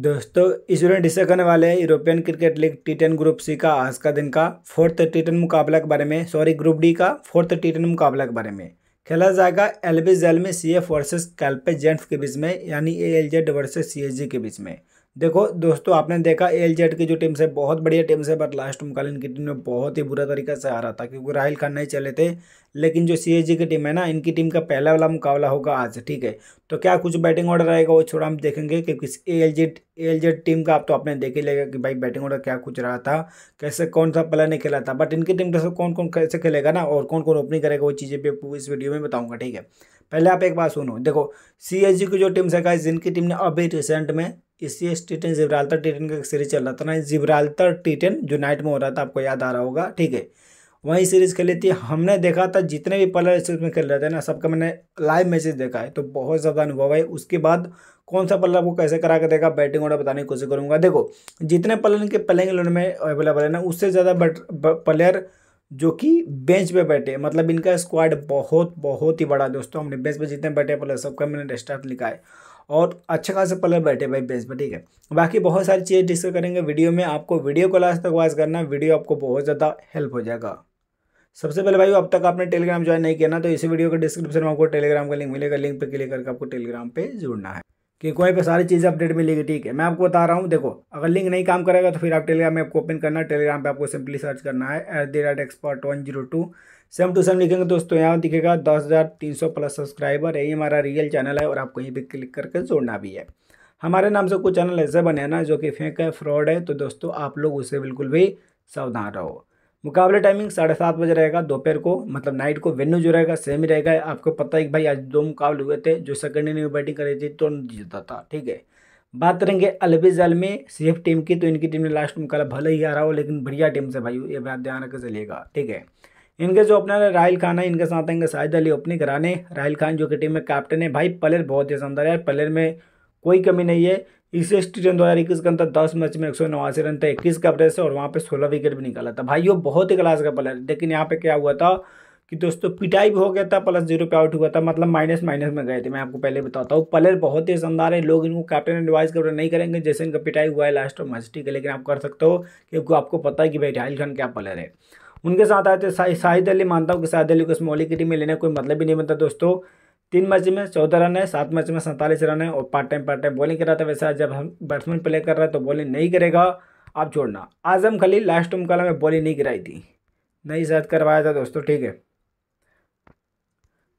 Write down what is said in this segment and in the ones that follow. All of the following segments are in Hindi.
दोस्तों इस वीडियो में डिस्कस करने वाले हैं European cricket league T ten group C का आज का दिन का फोर्थ टी टेन मुकाबला के बारे में सॉरी ग्रुप डी का फोर्थ टी टेन मुकाबला के बारे में खेला जाएगा एल बी जेल में C F versus Calpe gents के बीच में यानी A L Z versus C H G के बीच में देखो दोस्तों आपने देखा एल जेड की जो टीम से बहुत बढ़िया टीम से बट लास्ट मुकालीन की टीम में बहुत ही बुरा तरीके से आ रहा था क्योंकि राहिल खान नहीं चले थे लेकिन जो सी की टीम है ना इनकी टीम का पहला वाला मुकाबला होगा आज ठीक है तो क्या कुछ बैटिंग ऑर्डर रहेगा वो छोड़ा हम देखेंगे क्योंकि A L Z L Z team का आप तो आपने देख ही लेगा कि भाई बैटिंग ऑर्डर क्या कुछ रहा था कैसे कौन सा प्लेयर नहीं खेला था बट इनकी टीम कैसे तो कौन कौन कैसे खेलेगा ना और कौन कौन ओपनिंग करेगा वो चीज़ें भी इस वीडियो में बताऊँगा ठीक है पहले आप एक बात सुनो देखो सी की जो टीम से जिनकी टीम ने अभी रिसेंट में इसी टीटेन जिब्राल्टर टेन का एक सीरीज चल रहा था ना जिब्राल्टर टेन जो नाइट में हो रहा था आपको याद आ रहा होगा ठीक है वही सीरीज खेली थी हमने देखा था जितने भी पलर सीरीज में खेल रहे थे ना सबका मैंने लाइव मैचेस देखा है तो बहुत ज़्यादा अनुभव है उसके बाद कौन सा पल्ला आपको कैसे करा के देगा बैटिंग ऑर्डर बताने की कोशिश करूंगा देखो जितने पलर के प्लेइंग इलेवन में अवेलेबल है ना उससे ज़्यादा प्लेयर जो कि बेंच पे बैठे मतलब इनका स्क्वाड बहुत बहुत ही बड़ा दोस्तों हमने बेंच पे जितने बैठे पहले सबका मैंने स्टाफ लिखा है और अच्छा खासा पलर बैठे भाई बेस पर ठीक है बाकी बहुत सारी चीज़ें डिस्कस करेंगे वीडियो में आपको वीडियो को लास्ट तक वॉच करना वीडियो आपको बहुत ज़्यादा हेल्प हो जाएगा सबसे पहले भाई अब तक आपने टेलीग्राम ज्वाइन नहीं किया ना तो इसी वीडियो के डिस्क्रिप्शन में आपको टेलीग्राम का लिंक मिलेगा लिंक पर क्लिक करके आपको टेलीग्राम पर जुड़ना है कि कोई पर सारी चीज़ें अपडेट मिलेगी ठीक है मैं आपको बता रहा हूँ देखो अगर लिंक नहीं काम करेगा तो फिर आप टेलीग्राम में आपको ओपन करना टेलीग्राम पे आपको सिंपली सर्च करना है at the rate expert one zero two same to same लिखेंगे दोस्तों यहाँ दिखेगा दस हज़ार तीन सौ प्लस सब्सक्राइबर है ये हमारा रियल चैनल है और आपको यहीं पे क्लिक करके जोड़ना भी है हमारे नाम से कुछ चैनल ऐसे बने ना जो कि फेंक है फ्रॉड है तो दोस्तों आप लोग उससे बिल्कुल भी सावधान रहो मुकाबले टाइमिंग साढ़े सात बजे रहेगा दोपहर को मतलब नाइट को वेन्यू जो रहेगा सेम ही रहेगा आपको पता है कि भाई आज दो मुकाबले हुए थे जो सेकंड ने बैटिंग करी थी तो जीता था ठीक है बात करेंगे अलबिजल में सी टीम की तो इनकी टीम ने लास्ट मुकाबला भले ही आ रहा हो लेकिन बढ़िया टीम से भाई ये बात ध्यान रखकर चलेगा ठीक है इनके जो ओपनर है राहल खान है इनके साथ आएंगे शाहिद अली ओपनिंग कराने राहल खान जो कि टीम में कैप्टन है भाई प्लेयर बहुत ही शानदार है प्लेयर में कोई कमी नहीं है इसे स्टेडियम दो हज़ार इक्कीस के अंदर दस मैच में एक सौ नवासी रन था इक्कीस का प्रेस और वहाँ पे सोलह विकेट भी निकाला था भाई वो बहुत ही क्लास का प्लेयर लेकिन यहाँ पे क्या हुआ था कि दोस्तों पिटाई भी हो गया था प्लस जीरो पे आउट हुआ था मतलब माइनस माइनस में गए थे मैं आपको पहले बताता हूँ प्लेयर बहुत ही शानदार है लोग इनको कैप्टन एडवाइस कर नहीं करेंगे जैसे इनका पिटाई हुआ है लास्ट और मैच ठीक है लेकिन आप कर सकते हो क्योंकि आपको पता है कि भाई राहुल खान क्या प्लेयर है उनके साथ आए थे शाहिद अली मानता हूँ कि शाहिद अली को इस मौलिक की टीम में लेने कोई मतलब ही नहीं बनता दोस्तों तीन मैच में चौदह रन है सात मैच में सैंतालीस रन है और part time part time bowling कर रहा था वैसे जब हम बैट्समैन प्ले कर रहे हैं तो बॉलिंग नहीं करेगा आप छोड़ना आजम खली लास्ट उम कला में बॉलिंग नहीं कराई थी नहीं शायद करवाया था दोस्तों ठीक है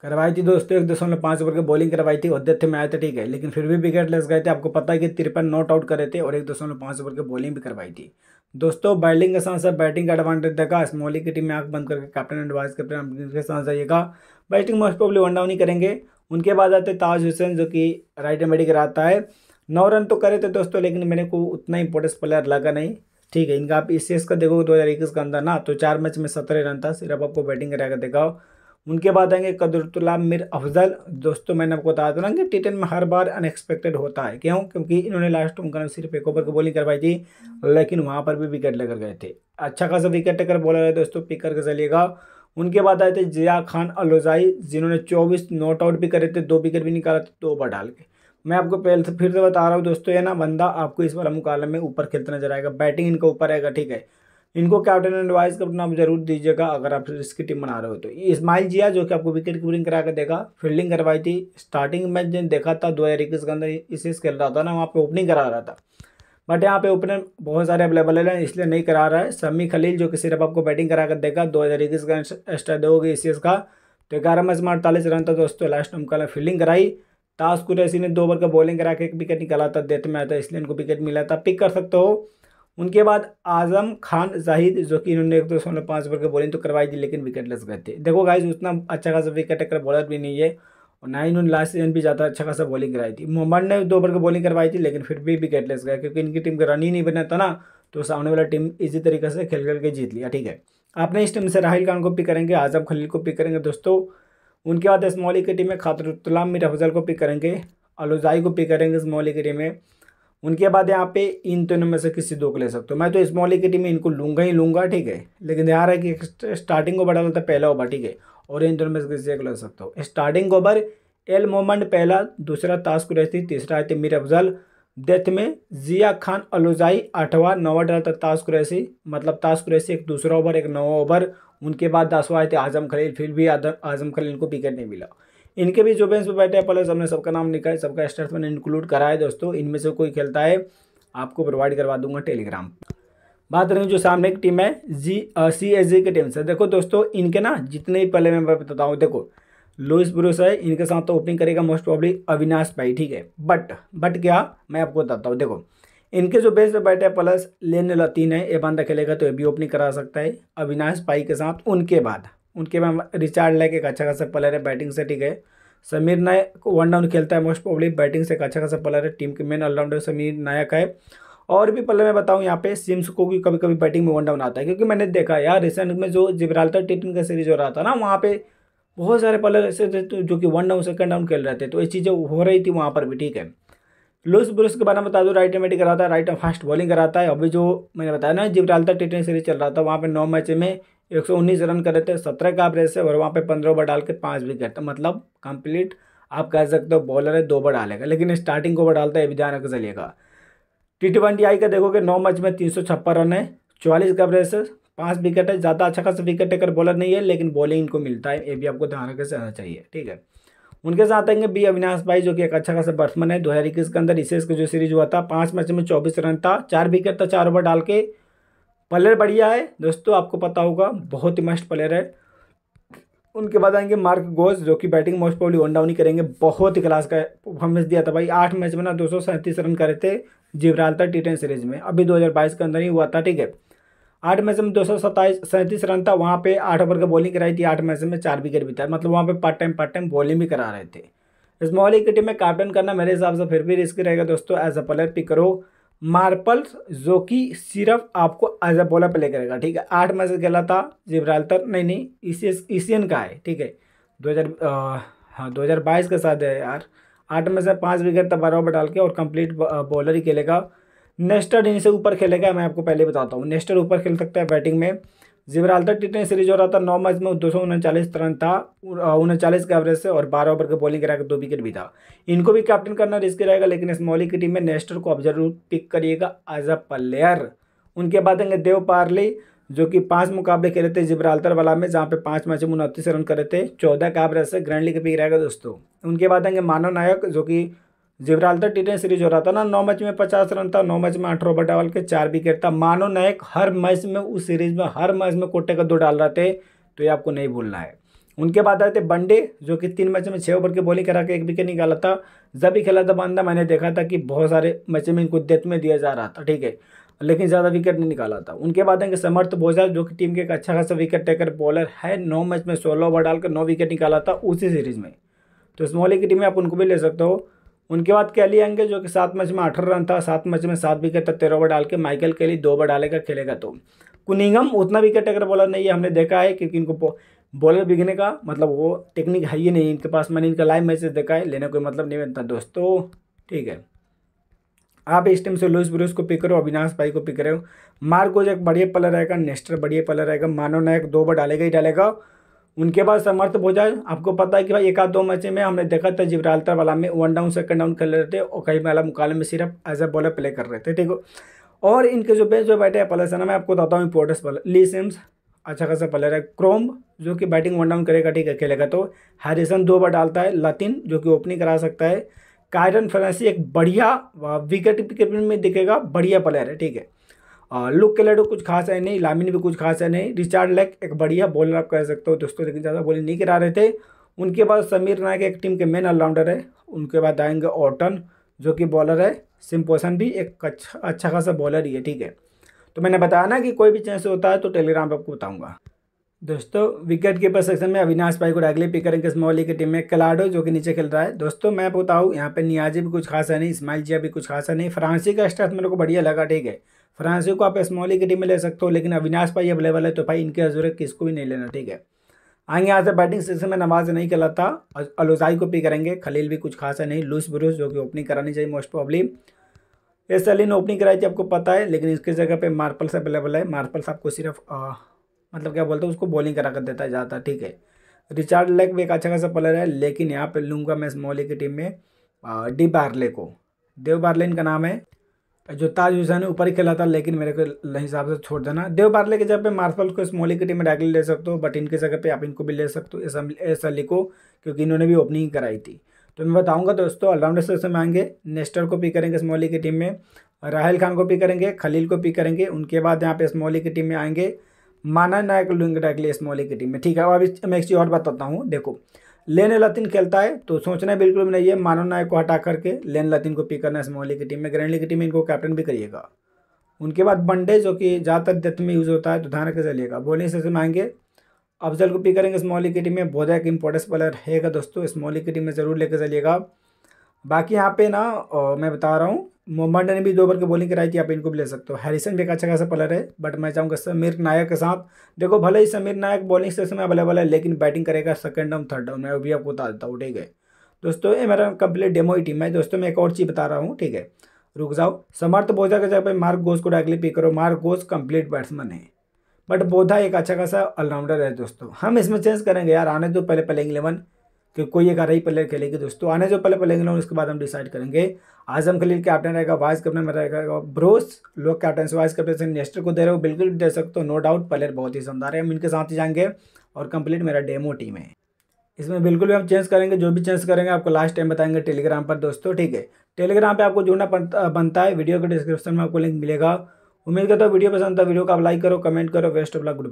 करवाई थी दोस्तों एक दशमलव पाँच ओवर की बॉलिंग करवाई थी और में आए थे ठीक है लेकिन फिर भी विकेट लेस गए थे आपको पता है कि तिरपन नॉट आउट करे थे और एक दशमलव पाँच ओवर की बॉलिंग भी करवाई थी दोस्तों बैटिंग के साथ साथ बैटिंग का एडवांटेज देखा स्मॉली की टीम में आंख बंद करके कैप्टन एंड वाइस कैप्टन के साथ जाइएगा batting most probably one down ही करेंगे उनके बाद आते ताज हुसैन जो कि राइट एंड बैटिंग आता है नौ रन तो करे थे दोस्तों लेकिन मेरे को उतना इंपॉर्टेंस प्लेयर लगा नहीं ठीक है इनका आप इस का देखोगे दो हज़ार इक्कीस का अंदर ना तो चार मैच में सत्रह रन था सिर्फ आपको बैटिंग कराकर देखाओ उनके बाद आएंगे कदरतुल्ला मिर अफजल दोस्तों मैंने आपको बता ना कि टिटन में हर बार अनएक्सपेक्टेड होता है क्यों क्योंकि इन्होंने लास्ट उनका सिर्फ एक ओवर की बॉलिंग करवाई थी लेकिन वहाँ पर भी विकेट लेकर गए थे अच्छा खासा विकेट लेकर बॉलर है दोस्तों पिक करके चलिएगा उनके बाद आए थे जिया खान अलोजाई जिन्होंने चौबीस नॉट आउट भी करे थे दो विकेट भी निकाला था दो ओवर डाल के मैं आपको पहले से फिर से बता रहा हूँ दोस्तों ये ना बंदा आपको इस बार मुकाबले में ऊपर खेलता नजर आएगा बैटिंग इनका ऊपर आएगा ठीक है इनको कैप्टन एंड वाइस कप्टन आप जरूर दीजिएगा अगर आप इसकी टीम बना रहे हो तो इस्माइल जिया जो कि आपको विकेट कीपिंग करा के देगा फील्डिंग करवाई थी स्टार्टिंग मैच जिन देखा था दो हज़ार इक्कीस के अंदर इसे खेल रहा था ना वहाँ पर ओपनिंग करा रहा था बट यहाँ पे ओपनर बहुत सारे अवेलेबल है इसलिए नहीं करा रहा है समी खलील जो कि सिर्फ आपको बैटिंग करा कर देगा दो हज़ार इक्कीस का एक्स्ट्रा दोगे ई का तो ग्यारह मैच में अड़तालीस रन था दोस्तों लास्ट में कल फील्डिंग कराई ताज कुरैसी ने दो ओवर का बॉलिंग करा के एक विकेट निकाला था डेथ में आया था इसलिए इनको विकेट मिला था पिक कर सकते हो उनके बाद आजम खान जाहिद जो कि इन्होंने एक दो तो सौ पाँच ओवर के बॉलिंग तो करवाई थी लेकिन विकेट लग गए थे देखो गाइज उतना अच्छा खासा विकेट अगर बॉलर भी नहीं है और ना ही इन्होंने लास्ट सीजन भी ज़्यादा अच्छा खासा बॉलिंग कराई थी मोहम्मद ने दो ओवर की बॉलिंग करवाई थी लेकिन फिर भी विकेट लग गया क्योंकि इनकी टीम का रन ही नहीं बना था ना तो सामने वाला टीम इसी तरीके से खेल खेल के जीत लिया ठीक है अपने इस टीम से राहुल खान को पिक करेंगे आजम खलील को पिक करेंगे दोस्तों उनके बाद इस मौली की टीम में खातरुतलाम मीर अफजल को पिक करेंगे अलोजाई को पिक करेंगे इस मौली की टीम में उनके बाद यहाँ पे इन तीनों में से किसी दो को ले सकते हो मैं तो इस की टीम में इनको लूँगा ही लूंगा ठीक है लेकिन ध्यान रहे कि स्टार्टिंग ओवर डालता पहला ओवर ठीक है और इन दोनों में से किसी एक ले सकता हूँ स्टार्टिंग ओवर एल मोमेंट पहला दूसरा ताश रहती तीसरा आते मीर अफजल डेथ में जिया खान अलोजाई आठवा नौवा डाला था कुरैसी मतलब ताश कुरैसी एक दूसरा ओवर एक नवा ओवर उनके बाद दसवा आए थे आजम खलील फिर भी आजम खलील को विकेट नहीं मिला इनके भी जो बेंच पर बैठे हैं प्लस हमने सबका नाम है सबका स्टार्स मैंने इंक्लूड करा है दोस्तों इनमें से कोई खेलता है आपको प्रोवाइड करवा दूंगा टेलीग्राम बात करेंगे जो सामने की टीम है जी सी एस जी की टीम से देखो दोस्तों इनके ना जितने भी पहले मैं बताता हूँ देखो लुइस ब्रूस है इनके साथ तो ओपनिंग करेगा मोस्ट प्रॉब्ली अविनाश पाई ठीक है बट बट क्या मैं आपको बताता हूँ देखो इनके जो बेस पे बैठे हैं प्लस लेन लतीन है ए बंदा खेलेगा तो ये भी ओपनिंग करा सकता है अविनाश पाई के साथ उनके बाद उनके में रिचार्ड लाइक एक अच्छा खासा प्लेयर है बैटिंग से ठीक है समीर नायक वन डाउन खेलता है मोस्ट प्रॉब्ली बैटिंग से एक अच्छा खासा प्लेयर है टीम के मेन ऑलराउंडर समीर नायक है और भी पहले मैं बताऊं यहाँ पे सिम्स को भी कभी कभी बैटिंग में वन डाउन आता है क्योंकि मैंने देखा यार रिसेंट में जो जिब्राल्टर टी का सीरीज हो रहा था ना वहाँ पे बहुत सारे प्लेयर ऐसे थे तो जो कि वन डाउन सेकंड डाउन खेल रहे थे तो ये चीज़ें हो रही थी वहाँ पर भी ठीक है लुइस ब्रुस के बारे में बता दूँ राइट बैटिंग कराता है राइट फास्ट बॉलिंग कराता है अभी जो मैंने बताया ना जिब्राल्टर टी सीरीज चल रहा था वहाँ पर नौ मैच में एक सौ उन्नीस रन करे थे सत्रह का एवरेज से और वहाँ पे पंद्रह ओवर डाल के पाँच विकेट तो मतलब कंप्लीट आप कह सकते हो बॉलर है दो ओवर डालेगा लेकिन स्टार्टिंग को ओवर डालता है ये भी ध्यान रख चलिएगा टी ट्वेंटी आई का देखोगे नौ मैच में तीन सौ छप्पन रन है चौवालीस का एवरेज से पाँच विकेट है ज़्यादा अच्छा खासा विकेट टेकर बॉलर नहीं है लेकिन बॉलिंग इनको मिलता है ये भी आपको ध्यान रखे से आना चाहिए ठीक है उनके साथ आएंगे बी अविनाश भाई जो कि एक अच्छा खासा बैट्समैन है दो हज़ार इक्कीस के अंदर इसे इसका जो सीरीज हुआ था पाँच मैच में चौबीस रन था चार विकेट था तो चार ओवर डाल के प्लेयर बढ़िया है दोस्तों आपको पता होगा बहुत ही मस्ट प्लेयर है उनके बाद आएंगे मार्क गोज जो कि batting most probably one down ही करेंगे बहुत ही क्लास का परफॉर्मेंस दिया था भाई आठ मैच में ना दो रन करे थे जिब्राल्टर टी टेन सीरीज में अभी 2022 के अंदर ही हुआ था ठीक है आठ मैच में दो सौ सैंतीस रन था वहाँ पे आठ ओवर का बॉलिंग कराई थी आठ मैच में चार विकेट भी था मतलब वहाँ पे part time part time bowling भी करा रहे थे इस मोहली की टीम में कैप्टन करना मेरे हिसाब से फिर भी रिस्क रहेगा दोस्तों एज अ प्लेयर पिक करो मार्पल्स जो कि सिर्फ आपको बॉलर प्ले करेगा ठीक है आठ मैच खेला था जिब्राल्टर नहीं नहीं इसी एशियन का है ठीक है दो हज़ार हाँ दो हज़ार बाईस का साथ है यार आठ में से पाँच विकेट तबारा डाल के और कंप्लीट बॉलर ही खेलेगा नेस्टर इनसे ऊपर खेलेगा मैं आपको पहले बताता हूँ नेस्टर ऊपर खेल सकता है बैटिंग में जिब्राल्टर टी ट्वेंटी सीरीज हो रहा था नौ मैच में दो सौ उनचालीस रन था उनचालीस के एवरेज से और बारह ओवर के बॉलिंग करा के दो विकेट भी था इनको भी कैप्टन करना रिस्की रहेगा लेकिन इस मौली की टीम में नेस्टर को आप जरूर पिक करिएगा एज अ प्लेयर उनके बाद आएंगे देव पार्ली जो कि पांच मुकाबले खेले थे जिब्राल्टर वाला में जहाँ पे पांच मैच में उनतीस रन करे थे चौदह का एवरेज से ग्रैंड लीग पिक रहेगा दोस्तों उनके बाद आएंगे मानव नायक जो कि जिब्राल्टर टी टेन सीरीज हो रहा था ना नौ मैच में पचास रन था नौ मैच में आठ ओवर डाल के चार विकेट था मानो नायक हर मैच में उस सीरीज में हर मैच में कोटे का दो डाल रहे थे तो ये आपको नहीं भूलना है उनके बाद आए थे बंडे जो कि तीन मैच में छः ओवर की बॉलिंग करा के एक विकेट निकाला था जब भी खेला था बंदा मैंने देखा था कि बहुत सारे मैच में इनको डेथ में दिया जा रहा था ठीक है लेकिन ज़्यादा विकेट नहीं निकाला था उनके बाद आएंगे समर्थ बोझा जो कि टीम के एक अच्छा खासा विकेट टेकर बॉलर है नौ मैच में सोलह ओवर डालकर नौ विकेट निकाला था उसी सीरीज में तो स्मॉली की टीम में आप उनको भी ले सकते हो उनके बाद कैली आएंगे जो कि सात मैच में अठारह रन था सात मैच में सात विकेट था तेरह ओवर डाल के माइकल कैली दो ओवर डालेगा खेलेगा तो कुनिंगम उतना विकेट अगर बॉलर नहीं है हमने देखा है क्योंकि इनको बॉलर बिगने का मतलब वो टेक्निक है ही नहीं इनके पास मैंने इनका लाइव मैसेज देखा है लेने कोई मतलब नहीं बनता दोस्तों ठीक है आप इस टाइम से लुइस ब्रूस को पिक करो अविनाश भाई को पिक करो मार्गोज एक बढ़िया प्लेयर रहेगा नेस्टर बढ़िया प्लेयर रहेगा मानो नायक दो बार डालेगा ही डालेगा उनके बाद समर्थ हो जाए आपको पता है कि भाई एक आध दो मैच में हमने देखा था जिब्राल्टर वाला में वन डाउन सेकंड डाउन कर रहे थे और कई वाला मुकाबले में सिर्फ एज ए बॉलर प्ले कर रहे थे ठीक हो और इनके जो बेंच जो बैठे हैं पलेसना मैं आपको बताता हूँ इंपोर्टेंस बॉलर ली सिम्स अच्छा खासा प्लेयर है क्रोम जो कि बैटिंग वन डाउन करेगा ठीक है खेलेगा तो हैरिसन दो बार डालता है लतिन जो कि ओपनिंग करा सकता है कायरन फ्रेंसी एक बढ़िया विकेट कीपिंग में दिखेगा बढ़िया प्लेयर है ठीक है लुक के लड़ू कुछ खास है नहीं लामिन भी कुछ खास है नहीं रिचार्ड लेक एक बढ़िया बॉलर आप कह सकते हो दोस्तों लेकिन ज़्यादा बॉलिंग नहीं करा रहे थे उनके बाद समीर नायक एक टीम के मेन ऑलराउंडर है उनके बाद आएंगे ऑटन जो कि बॉलर है सिम्पोसन भी एक अच्छा अच्छा खासा बॉलर ही है ठीक है तो मैंने बताया ना कि कोई भी चेंस होता है तो टेलीग्राम पर आपको बताऊँगा दोस्तों विकेट कीपर सेक्शन में अविनाश भाई को अगले पिक करेंगे स्मॉली की टीम में कलाडो जो कि नीचे खेल रहा है दोस्तों मैं बताऊँ यहाँ पे नियाजी भी कुछ खासा नहीं इसमाइल जिया भी कुछ खासा नहीं फ्रांसी का स्टाफ मेरे को बढ़िया लगा ठीक है फ्रांसी को आप की टीम में ले सकते हो लेकिन अविनाश भाई अवेलेबल है तो भाई इनके हजूर किसको भी नहीं लेना ठीक है आगे यहाँ से बैटिंग सेशन में नमाज नहीं खिलाता अलोजाई को पी करेंगे खलील भी कुछ खासा नहीं लूस ब्रूस जो कि ओपनिंग करानी चाहिए most probably S Ali opening कराई थी आपको पता है लेकिन इसकी जगह पे मार्पल्स अवेलेबल है मार्पल्स आपको सिर्फ मतलब क्या बोलते हैं उसको बॉलिंग करा कर देता जाता ठीक है रिचार्ड लेक भी एक अच्छा खासा प्लेयर है लेकिन यहाँ पे लूँगा मैं स्मॉली की टीम में डी बार्ले को देव बार्ले इनका नाम है जो ताज हुसैन ऊपर ही खेला था लेकिन मेरे को हिसाब से छोड़ देना देव बारले के जगह पे मार्फल को स्मॉली की टीम में डायरेक्टली ले सकते हो बट इनके जगह पे आप इनको भी ले सकते हो एस अली को क्योंकि इन्होंने भी ओपनिंग कराई थी तो मैं बताऊंगा दोस्तों ऑलराउंडर से आएंगे नेस्टर को पिक करेंगे स्मॉली की टीम में राहल खान को पिक करेंगे खलील को पिक करेंगे उनके बाद यहाँ पे स्मॉली की टीम में आएंगे माना नायक लुंग डायरेक्टली स्मॉली की टीम में ठीक है अब अभी मैं एक चीज़ और बताता हूँ देखो लेन लतिन खेलता है तो सोचना बिल्कुल भी नहीं है मानव नायक को हटा करके लेन लतिन को पिक करना है मोहली की टीम में ग्रैंडली की टीम में इनको कैप्टन भी करिएगा उनके बाद बंडे जो कि ज़्यादातर डेथ में यूज़ होता है तो ध्यान रखकर चलिएगा बॉलिंग से मांगे अफजल को पिक करेंगे स्मॉली की टीम में बहुत एक इंपॉर्टेंस प्लेयर हैगा दोस्तों स्मॉली की टीम में ज़रूर लेकर चलिएगा बाकी यहाँ पे ना मैं बता रहा हूँ मोहम्मद ने भी दो ओवर की बॉलिंग कराई थी आप इनको भी ले सकते हो हैरिसन भी एक अच्छा खासा प्लेयर है बट मैं चाहूँगा समीर नायक के साथ देखो भले ही समीर नायक बॉलिंग से समय अवेलेबल है लेकिन बैटिंग करेगा सेकंड डाउन थर्ड डाउन मैं भी आपको बता देता हूँ ठीक है दोस्तों ये मेरा कंप्लीट डेमो ही टीम है दोस्तों मैं एक और चीज़ बता रहा हूँ ठीक है रुक जाओ समर्थ बोधा के जगह पर मार्क गोस को डायरेक्टली पिक करो मार्क गोस कंप्लीट बैट्समैन है बट बोधा एक अच्छा खासा ऑलराउंडर है दोस्तों हम इसमें चेंज करेंगे यार आने दो पहले पहले इलेवन कि कोई एक रही प्लेयर खेलेगी दोस्तों तो आने जो पहले पलेंगे उसके बाद हम डिसाइड करेंगे आजम खलील कैप्टन रहेगा वाइस कैप्टन में रहेगा ब्रोस लोग कैप्टन से वाइस कैप्टन से नेस्टर को दे रहे हो बिल्कुल दे सकते हो नो डाउट प्लेयर बहुत ही शानदार है हम इनके साथ ही जाएंगे और कंप्लीट मेरा डेमो टीम है इसमें बिल्कुल भी हम चेंज करेंगे जो भी चेंज करेंगे आपको लास्ट टाइम बताएंगे टेलीग्राम पर दोस्तों ठीक है टेलीग्राम पर आपको जुड़ना बनता है वीडियो के डिस्क्रिप्शन में आपको लिंक मिलेगा उम्मीद करता हूँ वीडियो पसंद था वीडियो को आप लाइक करो कमेंट करो best of luck good bye